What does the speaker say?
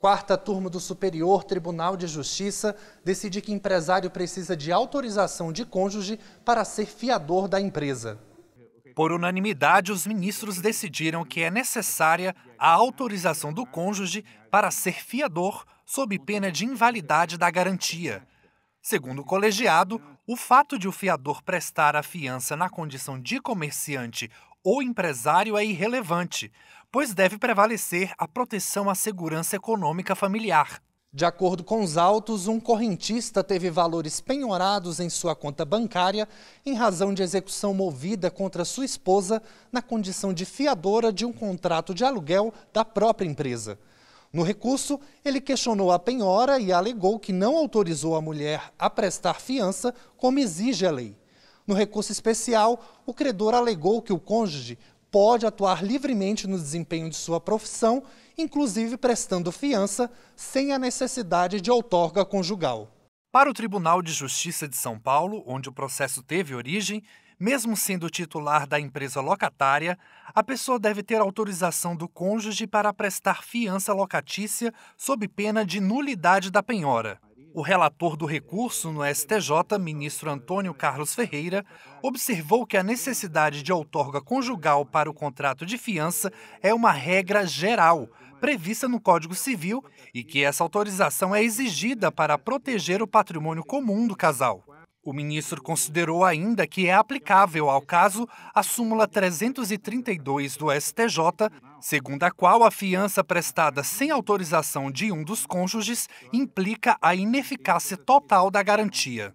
Quarta turma do Superior Tribunal de Justiça decide que empresário precisa de autorização de cônjuge para ser fiador da empresa. Por unanimidade, os ministros decidiram que é necessária a autorização do cônjuge para ser fiador sob pena de invalidade da garantia. Segundo o colegiado, o fato de o fiador prestar a fiança na condição de comerciante o empresário é irrelevante, pois deve prevalecer a proteção à segurança econômica familiar. De acordo com os autos, um correntista teve valores penhorados em sua conta bancária em razão de execução movida contra sua esposa na condição de fiadora de um contrato de aluguel da própria empresa. No recurso, ele questionou a penhora e alegou que não autorizou a mulher a prestar fiança como exige a lei. No recurso especial, o credor alegou que o cônjuge pode atuar livremente no desempenho de sua profissão, inclusive prestando fiança, sem a necessidade de outorga conjugal. Para o Tribunal de Justiça de São Paulo, onde o processo teve origem, mesmo sendo titular da empresa locatária, a pessoa deve ter autorização do cônjuge para prestar fiança locatícia sob pena de nulidade da penhora. O relator do recurso no STJ, ministro Antônio Carlos Ferreira, observou que a necessidade de outorga conjugal para o contrato de fiança é uma regra geral prevista no Código Civil e que essa autorização é exigida para proteger o patrimônio comum do casal. O ministro considerou ainda que é aplicável ao caso a súmula 332 do STJ, segundo a qual a fiança prestada sem autorização de um dos cônjuges implica a ineficácia total da garantia.